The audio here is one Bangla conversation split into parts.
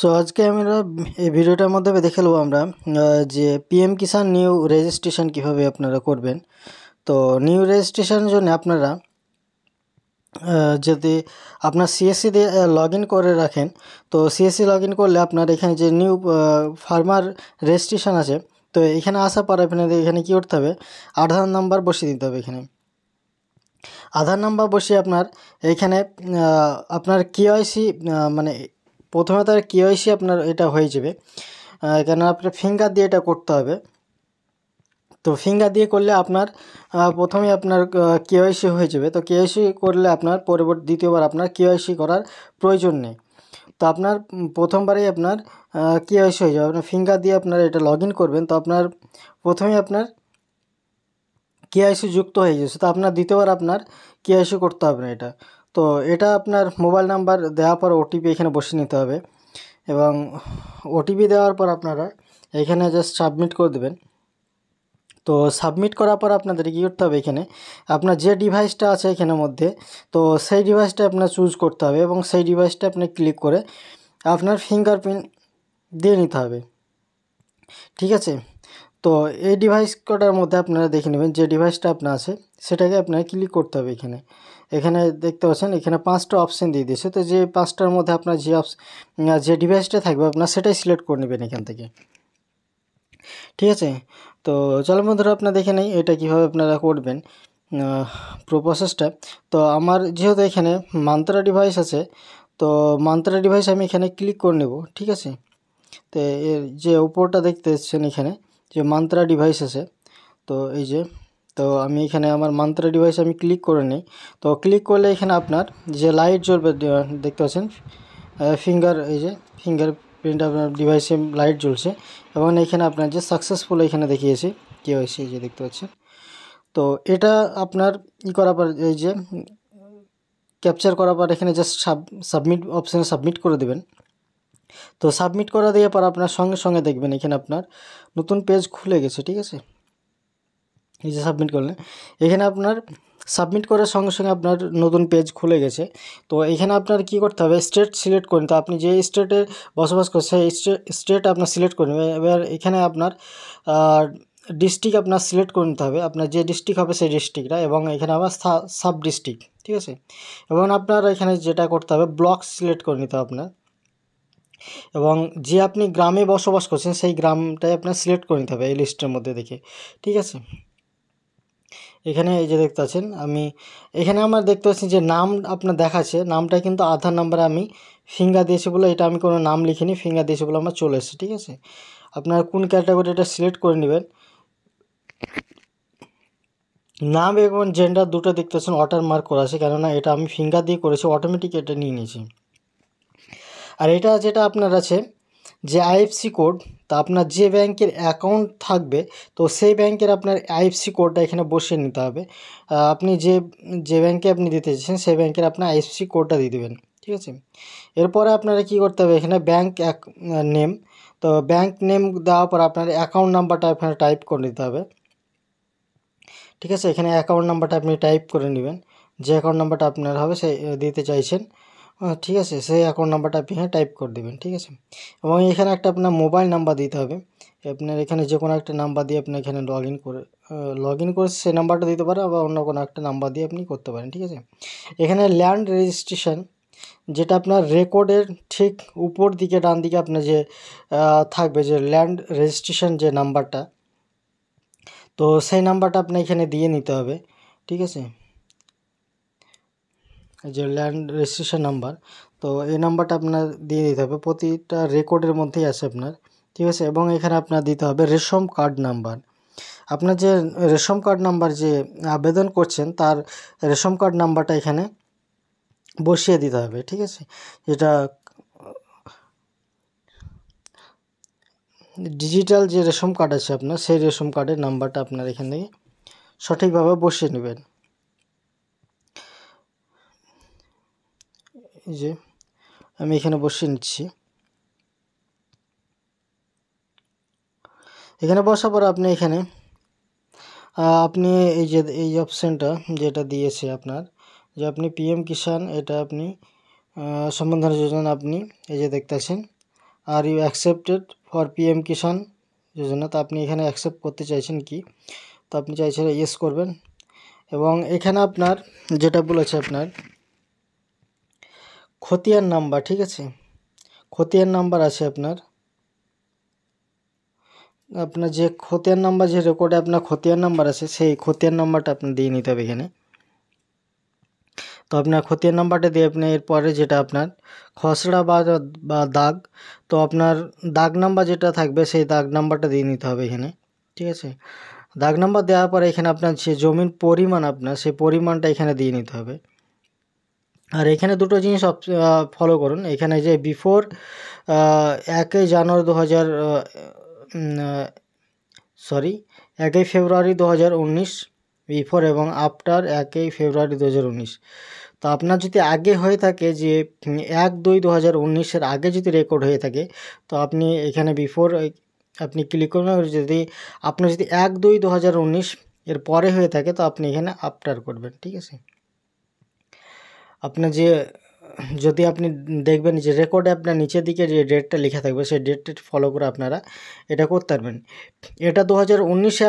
সো আজকে আমরা এই ভিডিওটার মধ্যে দেখে নেবো আমরা যে পিএম কিষান নিউ রেজিস্ট্রেশন কিভাবে আপনারা করবেন তো নিউ রেজিস্ট্রেশনের জন্য আপনারা যদি আপনার সিএসসি দিয়ে লগ করে রাখেন তো সিএসসি লগ করলে আপনার এখানে যে নিউ ফার্মার রেজিস্ট্রেশন আছে তো এখানে আসার পর আপনাদের এখানে কী করতে হবে আধার নাম্বার বসিয়ে দিতে হবে এখানে আধার নাম্বার বসিয়ে আপনার এখানে আপনার কেওয়াইসি মানে প্রথমে তার কেওয়াইসি আপনার এটা হয়ে যাবে কেন আপনার ফিঙ্গার দিয়ে এটা করতে হবে তো ফিঙ্গার দিয়ে করলে আপনার প্রথমে আপনার কেওয়াইসি হয়ে যাবে তো কেওয়াইসি করলে আপনার পরবর্তী দ্বিতীয়বার আপনার কেওয়াইসি করার প্রয়োজন নেই তো আপনার প্রথমবারেই আপনার কেওয়াইসি হয়ে যাবে আপনার ফিঙ্গার দিয়ে আপনার এটা লগ করবেন তো আপনার প্রথমে আপনার কেআইসি যুক্ত হয়ে গেছে তো আপনার দ্বিতীয়বার আপনার কেআইসি করতে হবে না এটা তো এটা আপনার মোবাইল নাম্বার দেওয়ার পর ওটিপি এখানে বসিয়ে নিতে হবে এবং ওটিপি দেওয়ার পর আপনারা এখানে জাস্ট সাবমিট করে দেবেন তো সাবমিট করার পর আপনাদের কী করতে হবে এখানে আপনার যে ডিভাইসটা আছে এখানের মধ্যে তো সেই ডিভাইসটা আপনার চুজ করতে হবে এবং সেই ডিভাইসটা আপনি ক্লিক করে আপনার ফিঙ্গারপ্রিন্ট দিয়ে নিতে হবে ঠিক আছে তো এই ডিভাইস কটার মধ্যে আপনারা দেখে নেবেন যে ডিভাইসটা আপনার আছে সেটাকে আপনারা ক্লিক করতে হবে এখানে এখানে দেখতে পাচ্ছেন এখানে পাঁচটা অপশান দিয়ে দিয়েছে তো যে পাঁচটার মধ্যে আপনার যে যে ডিভাইসটা থাকবে আপনার সেটাই সিলেক্ট করে নেবেন এখান থেকে ঠিক আছে তো চলো বন্ধুরা আপনার দেখে নেই এটা কীভাবে আপনারা করবেন প্রো প্রসেসটা তো আমার যেহেতু এখানে মান্ত্রা ডিভাইস আছে তো মান্ত্রা ডিভাইস আমি এখানে ক্লিক করে নেব ঠিক আছে তো এর যে উপরটা দেখতে এসছেন এখানে যে মান্তরা ডিভাইস আছে তো এই যে তো আমি এখানে আমার মান্ত্রা ডিভাইস আমি ক্লিক করে নিই তো ক্লিক করলে এখানে আপনার যে লাইট জ্বলবে দেখতে পাচ্ছেন ফিঙ্গার এই যে ফিঙ্গার প্রিন্ট আপনার ডিভাইসে লাইট জ্বলছে এবং এখানে আপনার যে সাকসেসফুল এখানে দেখিয়েছি কে এই যে দেখতে পাচ্ছেন তো এটা আপনার ই করার পর এই যে ক্যাপচার করার পর এখানে জাস্ট সাব সাবমিট অপশানে সাবমিট করে দেবেন তো সাবমিট করা দিয়ে পর আপনার সঙ্গে সঙ্গে দেখবেন এখানে আপনার নতুন পেজ খুলে গেছে ঠিক আছে এই যে সাবমিট করলেন এখানে আপনার সাবমিট করার সঙ্গে সঙ্গে আপনার নতুন পেজ খুলে গেছে তো এখানে আপনার কি করতে হবে স্টেট সিলেক্ট করে নিতে আপনি যে স্টেটে বসবাস করছেন সেই স্টেট আপনার সিলেক্ট করে এবার এখানে আপনার ডিস্ট্রিক্ট আপনার সিলেক্ট করে নিতে হবে আপনার যে ডিস্ট্রিক্ট হবে সেই ডিস্ট্রিক্টটা এবং এখানে আবার সাব ডিস্ট্রিক্ট ঠিক আছে এবং আপনার এখানে যেটা করতে হবে ব্লক সিলেক্ট করে নিতে হবে আপনার এবং যে আপনি গ্রামে বসবাস করছেন সেই গ্রামটাই আপনার সিলেক্ট করে নিতে হবে এই লিস্টের মধ্যে দেখে ঠিক আছে এখানে এই যে দেখতে পাচ্ছেন আমি এখানে আমার দেখতে পাচ্ছি যে নাম আপনার দেখাচ্ছে নামটা কিন্তু আধার নাম্বারে আমি ফিঙ্গার দিয়েছি বলে এটা আমি কোনো নাম লিখিনি ফিঙ্গার দিয়েছি বলে আমার চলে এসেছে ঠিক আছে আপনার কোন ক্যাটাগরি এটা সিলেক্ট করে নেবেন নাম এবং জেন্ডার দুটো দেখতে পাচ্ছেন ওয়াটার মার্ক করা আছে কেননা এটা আমি ফিঙ্গার দিয়ে করেছি অটোমেটিক এটা নিয়ে নিয়েছি আর এটা যেটা আপনার আছে যে আইএফসি কোড তা আপনার যে ব্যাংকের অ্যাকাউন্ট থাকবে তো সেই ব্যাংকের আপনার আইএফসি কোডটা এখানে বসিয়ে নিতে হবে আপনি যে যে ব্যাংকে আপনি দিতে চাইছেন সেই ব্যাংকের আপনার আইএফসি কোডটা দিয়ে দেবেন ঠিক আছে এরপরে আপনারা কি করতে হবে এখানে ব্যাংক এক নেম তো ব্যাংক নেম দেওয়ার পর আপনার অ্যাকাউন্ট নাম্বারটা এখানে টাইপ করে নিতে হবে ঠিক আছে এখানে অ্যাকাউন্ট নাম্বারটা আপনি টাইপ করে নেবেন যে অ্যাকাউন্ট নাম্বারটা আপনার হবে সে দিতে চাইছেন ঠিক আছে সেই অ্যাকাউন্ট নাম্বারটা আপনি হ্যাঁ টাইপ করে দেবেন ঠিক আছে এবং এখানে একটা আপনার মোবাইল নাম্বার দিতে হবে আপনার এখানে যে কোনো একটা নাম্বার দিয়ে আপনি এখানে লগ ইন করে লগ ইন করে সেই নাম্বারটা দিতে পারেন বা অন্য কোনো একটা নাম্বার দিয়ে আপনি করতে পারেন ঠিক আছে এখানে ল্যান্ড রেজিস্ট্রেশন যেটা আপনার রেকর্ডের ঠিক উপর দিকে ডান দিকে আপনার যে থাকবে যে ল্যান্ড রেজিস্ট্রেশন যে নাম্বারটা তো সেই নাম্বারটা আপনি এখানে দিয়ে নিতে হবে ঠিক আছে যে ল্যান্ড রেজিস্ট্রেশন নাম্বার তো এই নাম্বারটা আপনার দিয়ে দিতে হবে প্রতিটা রেকর্ডের মধ্যেই আছে আপনার ঠিক আছে এবং এখানে আপনার দিতে হবে রেশম কার্ড নাম্বার আপনার যে রেশন কার্ড নাম্বার যে আবেদন করছেন তার রেশন কার্ড নাম্বারটা এখানে বসিয়ে দিতে হবে ঠিক আছে যেটা ডিজিটাল যে রেশন কার্ড আছে আপনার সেই রেশন কার্ডের নাম্বারটা আপনার এখানে সঠিকভাবে বসিয়ে নেবেন যে আমি এখানে বসিয়ে নিচ্ছি এখানে বসার পর আপনি এখানে আপনি এই যে এই অপশানটা যেটা দিয়েছে আপনার যে আপনি পিএম কিষাণ এটা আপনি সম্বন্ধন যোজনা আপনি এই যে দেখতেছেন are you accepted for PM কিষাণ যোজনা তো আপনি এখানে অ্যাকসেপ্ট করতে চাইছেন কি তো আপনি চাইছেন ইয়েস করবেন এবং এখানে আপনার যেটা বলেছে আপনার খতিয়ান নাম্বার ঠিক আছে খতিয়ান নাম্বার আছে আপনার আপনার যে খতিয়ান নাম্বার যে রেকর্ডে আপনার খতিয়ান নাম্বার আছে সেই খতিয়ান নাম্বারটা আপনার দিয়ে নিতে হবে এখানে তো আপনার খতিয়ান নাম্বারটা দিয়ে আপনি এরপরে যেটা আপনার খসড়া বা বা দাগ তো আপনার দাগ নাম্বার যেটা থাকবে সেই দাগ নাম্বারটা দিয়ে নিতে হবে এখানে ঠিক আছে দাগ নাম্বার দেওয়ার পরে এখানে আপনার যে জমির পরিমাণ আপনার সেই পরিমাণটা এখানে দিয়ে নিতে হবে আর এখানে দুটো জিনিস ফলো করুন এখানে যে বিফোর একই জানুয়ারি দু হাজার সরি একই ফেব্রুয়ারি দু হাজার উনিশ বিফোর এবং আফটার একই ফেব্রুয়ারি দু হাজার উনিশ তো আপনার যদি আগে হয়ে থাকে যে এক দুই দু হাজার উনিশের আগে যদি রেকর্ড হয়ে থাকে তো আপনি এখানে বিফোর আপনি ক্লিক করবেন যদি আপনার যদি এক দুই দু হাজার উনিশ এর পরে হয়ে থাকে তো আপনি এখানে আফটার করবেন ঠিক আছে আপনার যে যদি আপনি দেখবেন যে রেকর্ডে আপনার নিচের দিকে যে ডেটটা লেখা থাকবে সেই ডেটটা ফলো করে আপনারা এটা করতে পারবেন এটা দু হাজার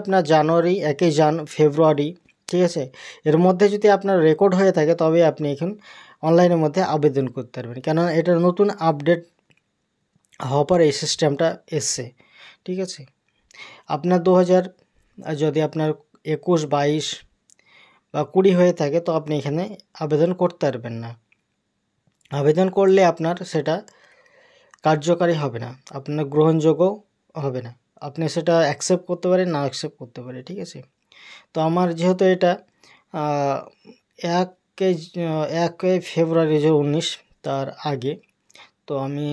আপনার জানুয়ারি একই জান ফেব্রুয়ারি ঠিক আছে এর মধ্যে যদি আপনার রেকর্ড হয়ে থাকে তবে আপনি এখন অনলাইনের মধ্যে আবেদন করতে পারবেন কেননা এটা নতুন আপডেট হওয়ার পর এই সিস্টেমটা এসছে ঠিক আছে আপনার দু যদি আপনার একুশ বাইশ বা কুড়ি হয়ে থাকে তো আপনি এখানে আবেদন করতে পারবেন না আবেদন করলে আপনার সেটা কার্যকারী হবে না আপনার গ্রহণযোগ্য হবে না আপনি সেটা অ্যাকসেপ্ট করতে পারেন না অ্যাকসেপ্ট করতে পারে ঠিক আছে তো আমার যেহেতু এটা একে একে ফেব্রুয়ারি দু উনিশ তার আগে তো আমি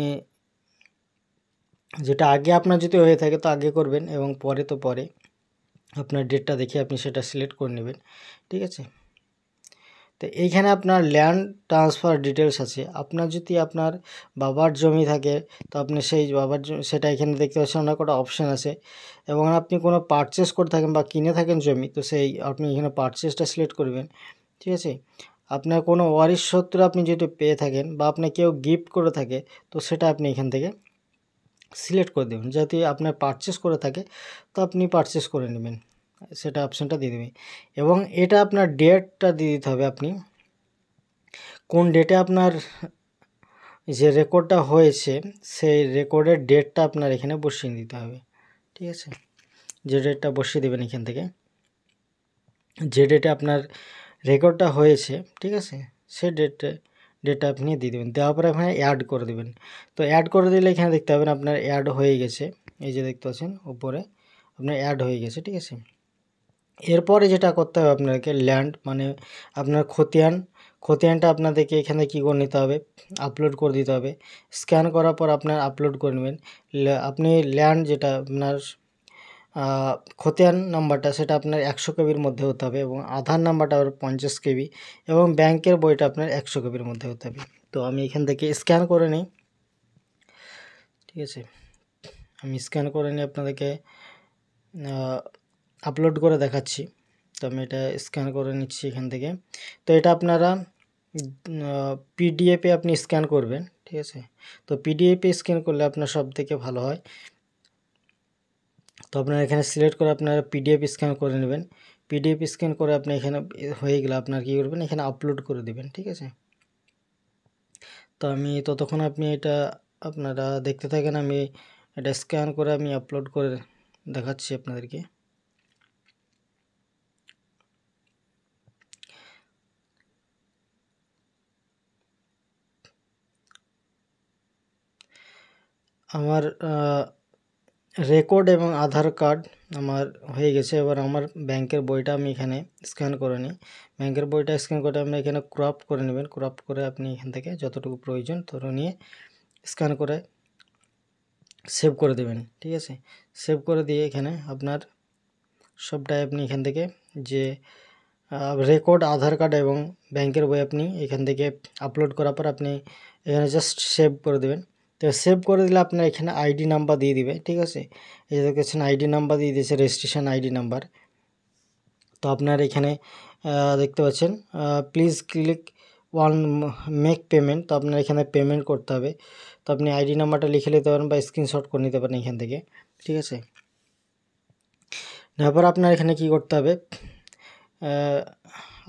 যেটা আগে আপনার যদি হয়ে থাকে তো আগে করবেন এবং পরে তো পরে আপনার ডেটটা দেখে আপনি সেটা সিলেক্ট করে নেবেন ঠিক আছে তো এইখানে আপনার ল্যান্ড ট্রান্সফার ডিটেলস আছে আপনার যদি আপনার বাবার জমি থাকে তো আপনি সেই বাবার সেটা এখানে দেখতে পাচ্ছেন অনেক কটা অপশান আছে এবং আপনি কোনো পারচেস করে থাকেন বা কিনে থাকেন জমি তো সেই আপনি এখানে পারচেসটা সিলেক্ট করবেন ঠিক আছে আপনার কোনো ওয়ারিশ সত্ত্বে আপনি যেটা পেয়ে থাকেন বা আপনার কেউ গিফট করে থাকে তো সেটা আপনি এখান থেকে সিলেক্ট করে দেবেন যাতে আপনার পারচেস করে থাকে তো আপনি পারচেস করে নেবেন সেটা অপশানটা দিয়ে দেবেন এবং এটা আপনার ডেটটা দিয়ে দিতে হবে আপনি কোন ডেটে আপনার যে রেকর্ডটা হয়েছে সেই রেকর্ডের ডেটটা আপনার এখানে বসিয়ে দিতে হবে ঠিক আছে যে ডেটটা বসিয়ে দেবেন এখান থেকে যে ডেটে আপনার রেকর্ডটা হয়েছে ঠিক আছে সে ডেটে ডেটা আপনি দিয়ে দেবেন দেওয়ার পরে এখানে অ্যাড করে দেবেন তো অ্যাড করে দিলে এখানে দেখতে পাবেন আপনার অ্যাড হয়ে গেছে এই যে দেখতে পাচ্ছেন উপরে আপনার অ্যাড হয়ে গেছে ঠিক আছে এরপরে যেটা করতে হবে আপনাকে ল্যান্ড মানে আপনার খতিয়ান খতিয়ানটা আপনাদেরকে এখানে কী করে নিতে হবে আপলোড করে দিতে হবে স্ক্যান করার পর আপনার আপলোড করে নেবেন আপনি ল্যান্ড যেটা আপনার খতিয়ান নাম্বারটা সেটা আপনার একশো কেবির মধ্যে হতে হবে এবং আধার নাম্বারটা আবার পঞ্চাশ কেবি এবং ব্যাংকের বইটা আপনার একশো কেবির মধ্যে হতে হবে তো আমি এখান থেকে স্ক্যান করে নিই ঠিক আছে আমি স্ক্যান করে নিয়ে আপনাদেরকে আপলোড করে দেখাচ্ছি তো আমি এটা স্ক্যান করে নিচ্ছি এখান থেকে তো এটা আপনারা পিডিএফে আপনি স্ক্যান করবেন ঠিক আছে তো পিডিএফে স্ক্যান করলে আপনার সব থেকে ভালো হয় তো আপনারা এখানে সিলেক্ট করে আপনারা পিডিএফ স্ক্যান করে নেবেন পিডিএফ স্ক্যান করে আপনি এখানে হয়ে গেলে আপনার কী করবেন এখানে আপলোড করে দেবেন ঠিক আছে তো আমি ততক্ষণ আপনি এটা আপনারা দেখতে থাকেন আমি এটা স্ক্যান করে আমি আপলোড করে দেখাচ্ছি আপনাদেরকে আমার রেকর্ড এবং আধার কার্ড আমার হয়ে গেছে এবার আমার ব্যাংকের বইটা আমি এখানে স্ক্যান করে নিই ব্যাংকের বইটা স্ক্যান করে আপনি এখানে ক্রপ করে নেবেন ক্রপ করে আপনি এখান থেকে যতটুকু প্রয়োজন তত নিয়ে স্ক্যান করে সেভ করে দেবেন ঠিক আছে সেভ করে দিয়ে এখানে আপনার সবটাই আপনি এখান থেকে যে রেকর্ড আধার কার্ড এবং ব্যাংকের বই আপনি এখান থেকে আপলোড করার পর আপনি এখানে জাস্ট সেভ করে দেবেন তো সেভ করে দিলে আপনার এখানে আইডি নাম্বার দিয়ে দিবে ঠিক আছে এই যে দেখেছেন আইডি নাম্বার দিয়ে দিয়েছে রেজিস্ট্রেশন আইডি নাম্বার তো আপনার এখানে দেখতে পাচ্ছেন please click on make payment তো আপনার এখানে পেমেন্ট করতে হবে তো আপনি আইডি নাম্বারটা লিখে নিতে পারেন বা স্ক্রিনশট করে নিতে পারেন এখান থেকে ঠিক আছে তারপর আপনার এখানে কি করতে হবে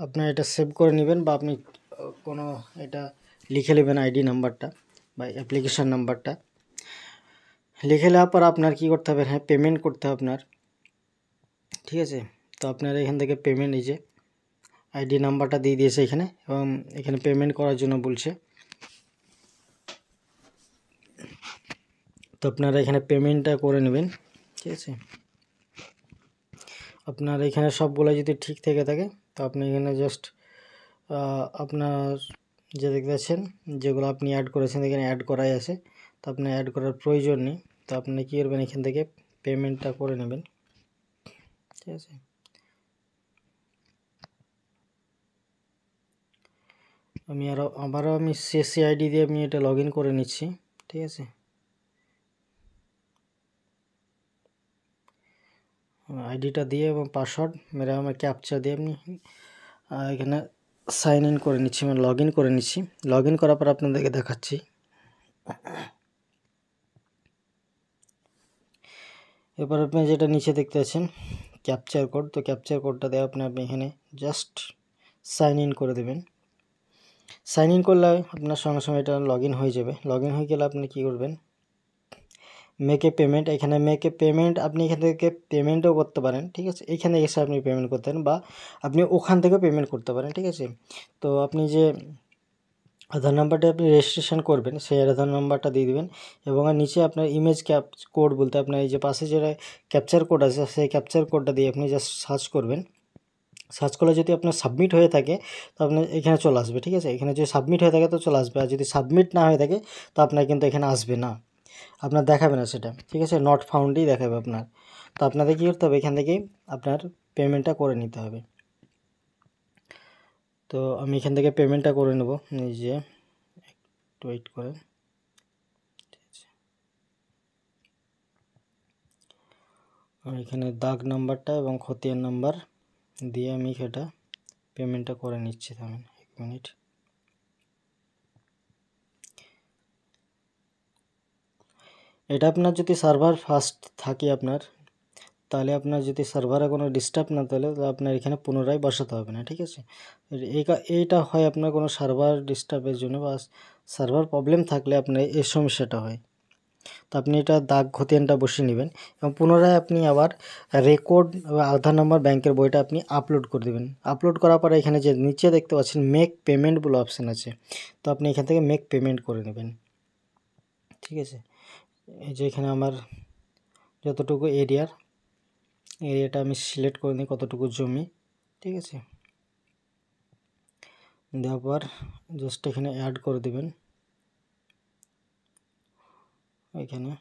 আপনার এটা সেভ করে নেবেন বা আপনি কোনো এটা লিখে নেবেন আইডি নাম্বারটা বা অ্যাপ্লিকেশান নাম্বারটা লিখে নেওয়ার পর আপনার কি করতে হবে হ্যাঁ পেমেন্ট করতে হবে আপনার ঠিক আছে তো আপনার এখান থেকে পেমেন্ট এই যে আইডি নাম্বারটা দিয়ে দিয়েছে এখানে এবং এখানে পেমেন্ট করার জন্য বলছে তো আপনারা এখানে পেমেন্টটা করে নেবেন ঠিক আছে আপনার এখানে সবগুলো যদি ঠিক থেকে থাকে তো আপনি এখানে জাস্ট আপনার যে দেখতে পাচ্ছেন যেগুলো আপনি অ্যাড করেছেন এখানে অ্যাড করাই আছে তো আপনি অ্যাড করার প্রয়োজন নেই তো আপনি কী করবেন এখান থেকে পেমেন্টটা করে নেবেন ঠিক আছে আমি আরও আবারও আমি সিএসসি আইডি দিয়ে আমি এটা লগ করে নিচ্ছি ঠিক আছে আইডিটা দিয়ে এবং পাসওয়ার্ড মেরে আমার ক্যাপচার দিয়ে আপনি এখানে সাইন ইন করে নিচ্ছি মানে লগ ইন করে নিচ্ছি লগ ইন করার পর আপনাদেরকে দেখাচ্ছি এবার আপনি যেটা নিচে দেখতে আছেন ক্যাপচার কোড তো ক্যাপচার কোডটা দেওয়া আপনি আপনি এখানে জাস্ট সাইন ইন করে দেবেন সাইন ইন করলে আপনার সঙ্গে সঙ্গে এটা লগ হয়ে যাবে লগ হয়ে গেলে আপনি কি করবেন মেকে পেমেন্ট এখানে মেকে পেমেন্ট আপনি এখান থেকে পেমেন্টও করতে পারেন ঠিক আছে এখানে এসে আপনি পেমেন্ট করতে পারেন বা আপনি ওখান থেকেও পেমেন্ট করতে পারেন ঠিক আছে তো আপনি যে আধার নাম্বারটা আপনি রেজিস্ট্রেশন করবেন সেই আধার নাম্বারটা দিয়ে দেবেন এবং নিচে আপনার ইমেজ ক্যাপ কোড বলতে আপনার এই যে পাশে যেটা ক্যাপচার কোড আছে সেই ক্যাপচার কোডটা দিয়ে আপনি জাস্ট সার্চ করবেন সার্চ করলে যদি আপনার সাবমিট হয়ে থাকে তো আপনার এখানে চলে আসবে ঠিক আছে এখানে যদি সাবমিট হয়ে থাকে তো চলে আসবে আর যদি সাবমিট না হয়ে থাকে তো আপনার কিন্তু এখানে আসবে না আপনার দেখাবে না সেটা ঠিক আছে নট ফাউন্ডই দেখাবে আপনার তো আপনাদের কী করতে হবে এখান থেকে আপনার পেমেন্টটা করে নিতে হবে তো আমি এখান থেকে পেমেন্টটা করে নেব নিজে একটু ওয়েট করে এখানে দাগ নাম্বারটা এবং খতিয়ান নাম্বার দিয়ে আমি সেটা পেমেন্টটা করে নিচ্ছি থামেন মানে এক মিনিট এটা আপনার যদি সার্ভার ফাস্ট থাকে আপনার তাহলে আপনার যদি সার্ভারে কোনো ডিস্টার্ব না তাহলে আপনার এখানে পুনরায় বসাতে হবে না ঠিক আছে এইটা হয় আপনার কোনো সার্ভার ডিস্টার্বের জন্য বা সার্ভার প্রবলেম থাকলে আপনার এই সমস্যাটা হয় তো আপনি এটা দাগ খতিয়ানটা বসিয়ে নেবেন এবং পুনরায় আপনি আবার রেকর্ড আধার নাম্বার ব্যাংকের বইটা আপনি আপলোড করে দেবেন আপলোড করার পরে এখানে যে নিচে দেখতে পাচ্ছেন মেক পেমেন্ট বলে অপশান আছে তো আপনি এখান থেকে মেক পেমেন্ট করে নেবেন ঠিক আছে এই যে এখানে আমার যতটুকু এরিয়ার এরিয়াটা আমি সিলেক্ট করে নিই কতটুকু জমি ঠিক আছে দেওয়ার পর জাস্ট এখানে অ্যাড করে দেবেন এখানে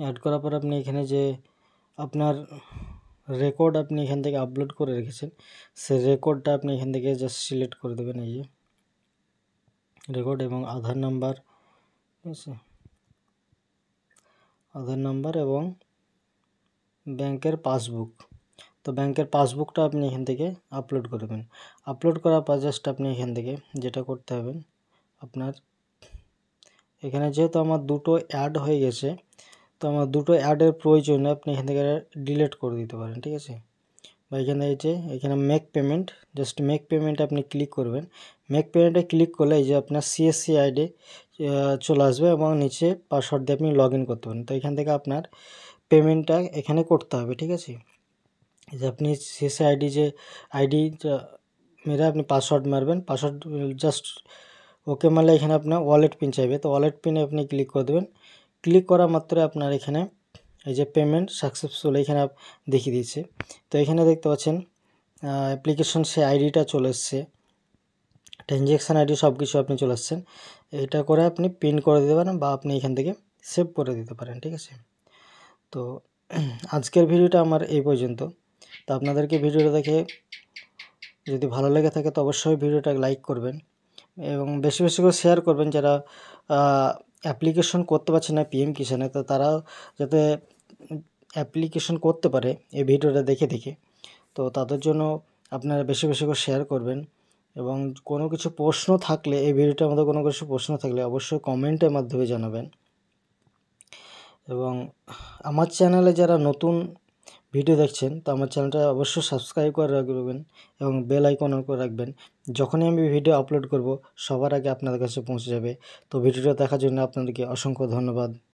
অ্যাড করার পর আপনি এখানে যে আপনার রেকর্ড আপনি এখান থেকে আপলোড করে রেখেছেন সে রেকর্ডটা আপনি এখান থেকে জাস্ট সিলেক্ট করে দেবেন এই যে রেকর্ড এবং আধার নাম্বার ঠিক আছে আধার নাম্বার এবং ব্যাংকের পাসবুক তো ব্যাংকের পাসবুকটা আপনি এখান থেকে আপলোড করবেন আপলোড করার পর জাস্ট আপনি এখান থেকে যেটা করতে হবে আপনার এখানে যেহেতু আমার দুটো অ্যাড হয়ে গেছে তো আমার দুটো অ্যাডের প্রয়োজনে আপনি এখান থেকে ডিলেট করে দিতে পারেন ঠিক আছে বা এখানে যে এখানে make payment just make payment আপনি ক্লিক করবেন মেক পেমেন্টে ক্লিক করলে এই যে আপনার সিএসসি আইডি চলে আসবে এবং নিচে পাসওয়ার্ড দিয়ে আপনি লগ ইন করতে পারেন তো এখান থেকে আপনার পেমেন্টটা এখানে করতে হবে ঠিক আছে যে আপনি সিএসসি আইডি যে আইডি মেরে আপনি পাসওয়ার্ড মারবেন পাসওয়ার্ড জাস্ট ওকে মারলে এখানে আপনার ওয়ালেট পিন চাইবে তো ওয়ালেট পিনে আপনি ক্লিক করে দেবেন ক্লিক করা মাত্র আপনার এখানে এই যে পেমেন্ট সাকসেসফুল এখানে দেখিয়ে দিয়েছে তো এখানে দেখতে পাচ্ছেন অ্যাপ্লিকেশন সে আইডিটা চলে এসছে ট্রানজ্যাকশান আইডি সব কিছু আপনি চলে আসছেন এটা করে আপনি পিন করে দিতে পারেন বা আপনি এখান থেকে সেভ করে দিতে পারেন ঠিক আছে তো আজকের ভিডিওটা আমার এই পর্যন্ত তো আপনাদেরকে ভিডিওটা দেখে যদি ভালো লেগে থাকে তো অবশ্যই ভিডিওটা লাইক করবেন এবং বেশি বেশি করে শেয়ার করবেন যারা অ্যাপ্লিকেশন করতে পারছে না পিএম কিষানে তো তারা যাতে অ্যাপ্লিকেশন করতে পারে এই ভিডিওটা দেখে দেখে তো তাদের জন্য আপনারা বেশি বেশি করে শেয়ার করবেন এবং কোনো কিছু প্রশ্ন থাকলে এই ভিডিওটার মধ্যে কোনো কিছু প্রশ্ন থাকলে অবশ্যই কমেন্টের মাধ্যমে জানাবেন এবং আমার চ্যানেলে যারা নতুন ভিডিও দেখছেন তো আমার চ্যানেলটা অবশ্যই সাবস্ক্রাইব করে রাখবেন এবং বেল আইকন অন করে রাখবেন যখনই আমি ভিডিও আপলোড করব সবার আগে আপনাদের কাছে পৌঁছে যাবে তো ভিডিওটা দেখার জন্য আপনাদেরকে অসংখ্য ধন্যবাদ